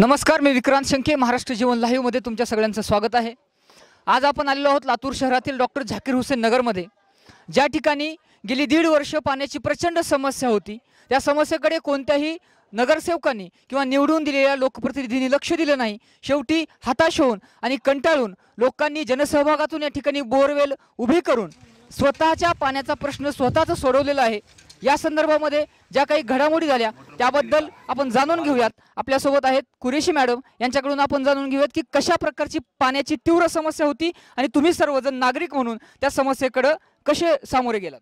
नमस्कार मी विक्रांत शंके महाराष्ट्र जीवन लाईव्हमध्ये तुमच्या सगळ्यांचं स्वागत आहे आज आपण आलेलो आहोत लातूर शहरातील डॉक्टर झाकीर हुसेन नगरमध्ये ज्या ठिकाणी गेली दीड वर्ष पाण्याची प्रचंड समस्या होती त्या समस्येकडे कोणत्याही नगरसेवकांनी किंवा निवडून दिलेल्या लोकप्रतिनिधींनी लक्ष दिलं नाही शेवटी हताश होऊन आणि कंटाळून लोकांनी जनसहभागातून या ठिकाणी बोरवेल उभी करून स्वतःच्या पाण्याचा प्रश्न स्वतःच सोडवलेला आहे या संदर्भामध्ये ज्या काही घडामोडी झाल्या त्याबद्दल आपण जाणून घेऊयात आपल्यासोबत आहेत कुरेशी मॅडम यांच्याकडून आपण जाणून घेऊयात की कशा प्रकारची पाण्याची तीव्र समस्या होती आणि तुम्ही सर्वजण नागरिक म्हणून त्या समस्येकडं कसे सामोरे गेलात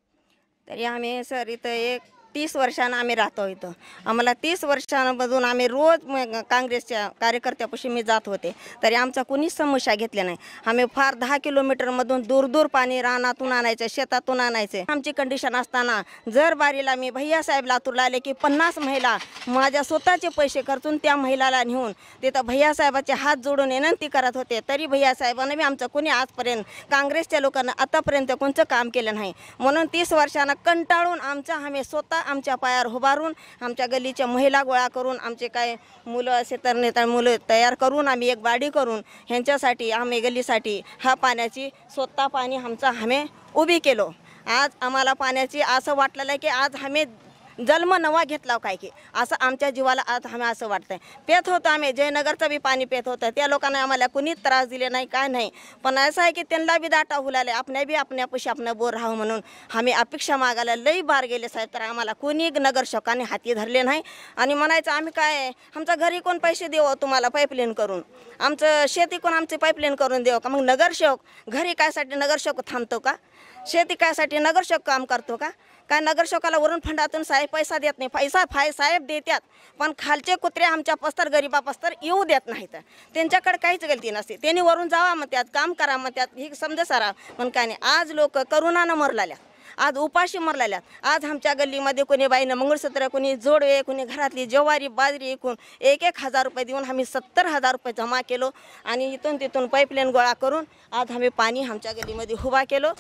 तरी आम्ही सर इथं एक तीस वर्षानं आम्ही राहतो इथं आम्हाला तीस वर्षांमधून आम्ही रोज काँग्रेसच्या कार्यकर्त्यापाशी मी जात होते तरी आमचा कुणीच समस्या घेतल्या नाही आम्ही फार दहा किलोमीटरमधून दूर दूर पाणी रानातून आणायचं शेतातून आणायचं आमची कंडिशन असताना जर बारीला मी भैयासाहेब लातूरला आले की पन्नास महिला माझ्या स्वतःचे पैसे खर्चून त्या महिलाला नेऊन तिथं भैयासाहेबाचे हात जोडून विनंती करत होते तरी भैयासाहेबांना मी आमचं कोणी आजपर्यंत काँग्रेसच्या लोकांना आतापर्यंत कोणतं काम केलं नाही म्हणून तीस वर्षांना कंटाळून आमचा आम्ही स्वतः आमच्या पायावर उभारून आमच्या गल्लीच्या महिला गोळा करून आमचे काय मुलं असे तर नेता मुलं तयार करून आम्ही एक बाडी करून ह्यांच्यासाठी आम्ही गल्लीसाठी हा पाण्याची स्वतः पाणी आमचा आम्ही उभी केलो आज आम्हाला पाण्याची असं वाटलेलं आहे की आज आम्ही जन्म नवा घेतला काय की असं आमच्या जीवाला आज आम्ही असं वाटतंय पेत होतो आम्ही जयनगरचं बी पाणी पेत होतं त्या लोकांना आम्हाला कुणीच त्रास दिले नाही काय नाही पण असं आहे की त्यांना बी दाटा हुलाले आपल्या बी आपण्यापाशी आपण बोर राहू म्हणून आम्ही अपेक्षा मागायला लई बार गेले साहेब तर आम्हाला कोणी नगरसेवकाने हाती धरले नाही आणि म्हणायचं आम्ही काय आमच्या घरी कोण पैसे देव तुम्हाला पाईपलाईन करून आमचं शेती कोण आमची पाईपलाईन करून देव का मग नगरसेवक घरी कायसाठी नगरसेवक थांबतो का शेती कायसाठी नगरसेवक काम करतो का का नगरसेवकाला वरून फंडातून साहेब पैसा देत नाही पैसा फाय साहेब देतात पण खालचे कुत्रे आमच्या पस्तर गरीबा पस्तर येऊ देत नाहीत त्यांच्याकडे काहीच गलती नसते त्यांनी वरून जावा त्यात काम करा त्यात ही समज सारा पण काय नाही आज लोक करुणानं मरलाल्या आज उपाशी मरलाल्यात आज आमच्या गल्लीमध्ये कोणी बाईनं मंगळसूत्र कोणी जोडवे कोणी घरातली जवारी बाजरी एकूण एक एक हजार रुपये देऊन आम्ही सत्तर हजार रुपये जमा केलो आणि इथून तिथून पाईपलाईन गोळा करून आज आम्ही पाणी आमच्या गल्लीमध्ये उभा केलो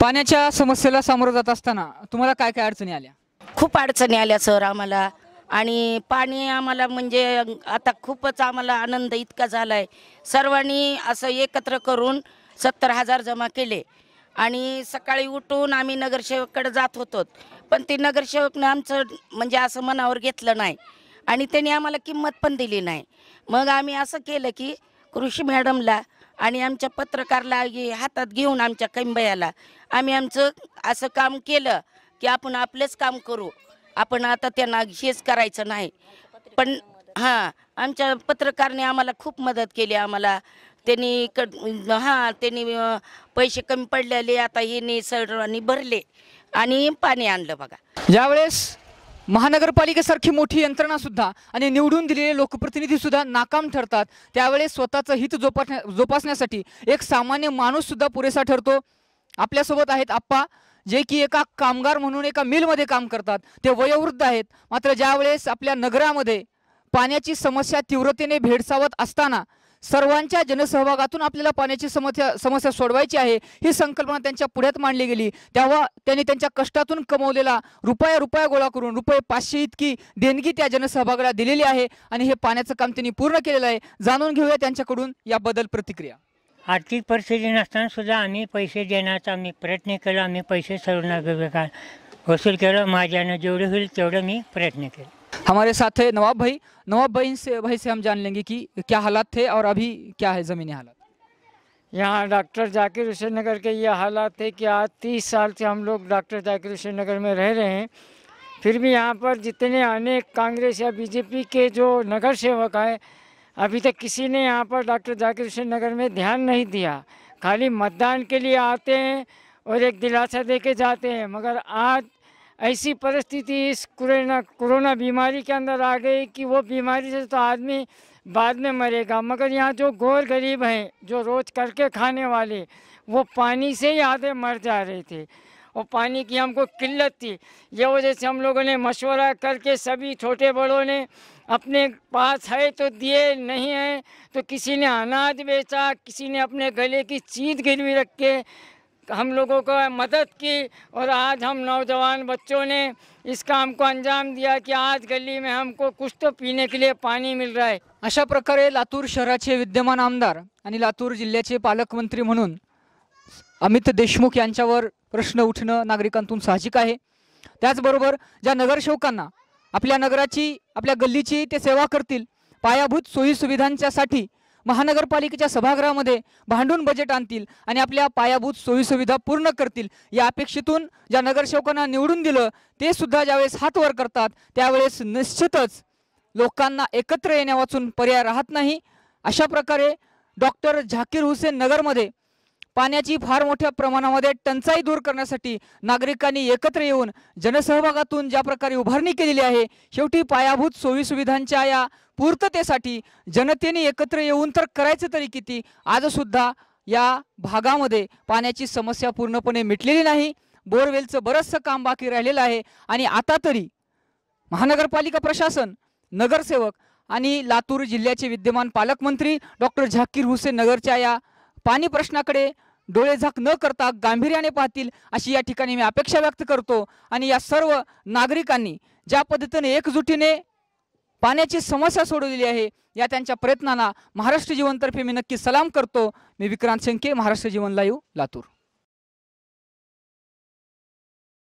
पाण्याच्या समस्येला सामोरं जात असताना तुम्हाला काय काय अडचणी आल्या खूप अडचणी आल्या सर आम्हाला आणि पाणी आम्हाला म्हणजे आता खूपच आम्हाला आनंद इतका झाला आहे सर्वांनी असं एकत्र करून सत्तर हजार जमा केले आणि सकाळी उठून आम्ही नगरसेवककडे जात होतो पण ते नगरसेवकनं आमचं म्हणजे असं मनावर घेतलं नाही आणि त्यांनी आम्हाला किंमत पण दिली नाही मग आम्ही असं केलं की कृषी मॅडमला आणि आमच्या पत्रकारला हातात घेऊन आमच्या कैंबयाला आम्ही आमचं असं काम केलं की आपण आपलंच काम करू आपण आता त्यांना हेच करायचं नाही पण हां आमच्या पत्रकारने आम्हाला खूप मदत केली आम्हाला त्यांनी क हां त्यांनी पैसे कमी पडलेले आता हे सर्वांनी भरले आणि पाणी आणलं बघा ज्यावेळेस महानगरपालिकेसारखी मोठी यंत्रणा सुद्धा आणि निवडून दिलेले लोकप्रतिनिधी सुद्धा नाकाम ठरतात त्यावेळेस स्वतःचं हित जोपासण्या जोपासण्यासाठी एक सामान्य माणूस सुद्धा पुरेसा ठरतो आपल्यासोबत आहेत आप्पा जे की एका कामगार म्हणून एका मिलमध्ये काम करतात ते वयोवृद्ध आहेत मात्र ज्यावेळेस आपल्या नगरामध्ये पाण्याची समस्या तीव्रतेने भेडसावत असताना सर्वांच्या जनसहभागातून आपल्याला पाण्याची समस्या समस्या सोडवायची आहे ही संकल्पना त्यांच्या पुढ्यात मांडली गेली तेव्हा त्यांनी त्यांच्या कष्टातून कमवलेला रुपया रुपया गोळा करून रुपये पाचशे इतकी देणगी त्या जनसहभागाला दिलेली आहे आणि हे पाण्याचं काम त्यांनी पूर्ण केलेलं आहे जाणून घेऊया त्यांच्याकडून याबद्दल प्रतिक्रिया आर्थिक परिस्थिती नसताना सुद्धा आम्ही पैसे देण्याचा आम्ही प्रयत्न केला आम्ही पैसे सर्व वसूल केलं माझ्यानं जेवढे होईल तेवढं मी प्रयत्न केला हमारे साथ है नवाब भाई नवाब भाई से भाई से हम जान लेंगे कि क्या हालात थे और अभी क्या है ज़मीनी हालात यहाँ डॉक्टर जाकिर हुसैन नगर के ये हालात थे कि आज तीस साल से हम लोग डॉक्टर जाकिर हुसैन नगर में रह रहे हैं फिर भी यहाँ पर जितने अनेक कांग्रेस या बीजेपी के जो नगर सेवक आए अभी तक किसी ने यहाँ पर डॉक्टर जाकिर हुसैन नगर में ध्यान नहीं दिया खाली मतदान के लिए आते हैं और एक दिलासा दे के जाते हैं मगर आज ऐसी परिस्थिति इस कोरोना कोरोना बीमारी के अंदर आ गई कि वो बीमारी से तो आदमी बाद में मरेगा मगर यहाँ जो गौर गरीब हैं जो रोज़ करके खाने वाले वो पानी से ही आधे मर जा रहे थे और पानी की हमको किल्लत थी यह वजह से हम लोगों ने मशवरा करके सभी छोटे बड़ों ने अपने पास है तो दिए नहीं है तो किसी ने अनाज बेचा किसी ने अपने गले की चीज गिरवी रख के हम लोगों को मदद की और आज हम नौजवान बच्चों ने इस काम को अंजाम दिया कि आज गली में हमको कुछ तो पीने के लिए पानी मिल रहा है अशा प्रकारे लातूर शहराचे विद्यमान आमदार आणि लातूर जिल्ह्याचे पालकमंत्री म्हणून अमित देशमुख यांच्यावर प्रश्न उठणं नागरिकांतून साहजिक आहे त्याचबरोबर ज्या नगरसेवकांना आपल्या नगराची आपल्या गल्लीची ते सेवा करतील पायाभूत सोयीसुविधांच्यासाठी महानगरपालिकेच्या सभागृहामध्ये भांडून बजेट आणतील आणि आपल्या पायाभूत सोयीसुविधा पूर्ण करतील या अपेक्षेतून ज्या नगरसेवकांना निवडून दिलं ते सुद्धा ज्यावेळेस हातवर करतात त्यावेळेस निश्चितच लोकांना एकत्र येण्यावाचून पर्याय राहत नाही अशा प्रकारे डॉक्टर झाकीर हुसेन नगरमध्ये पाण्याची फार मोठ्या प्रमाणामध्ये टंचाई दूर करण्यासाठी नागरिकांनी एकत्र येऊन जनसहभागातून ज्या प्रकारे उभारणी केलेली आहे शेवटी पायाभूत सोयीसुविधांच्या या पूर्ततेसाठी जनतेने एकत्र येऊन तर करायचं तरी किती आजसुद्धा या भागामध्ये पाण्याची समस्या पूर्णपणे मिटलेली नाही बोरवेलचं बरंचसं काम बाकी राहिलेलं आहे आणि आता तरी महानगरपालिका प्रशासन नगरसेवक आणि लातूर जिल्ह्याचे विद्यमान पालकमंत्री डॉक्टर झाकीर हुसेन नगरच्या या पाणी प्रश्नाकडे डोळे झाक न करता गांभीर्याने पाहतील अशी या ठिकाणी मी अपेक्षा व्यक्त करतो आणि या सर्व नागरिकांनी ज्या पद्धतीने एकजुटीने पाण्याची समस्या सोडवलेली आहे या त्यांच्या प्रयत्नांना महाराष्ट्र जीवनतर्फे मी नक्की सलाम करतो मी विक्रांत शेंके महाराष्ट्र जीवन लाईव्ह लातूर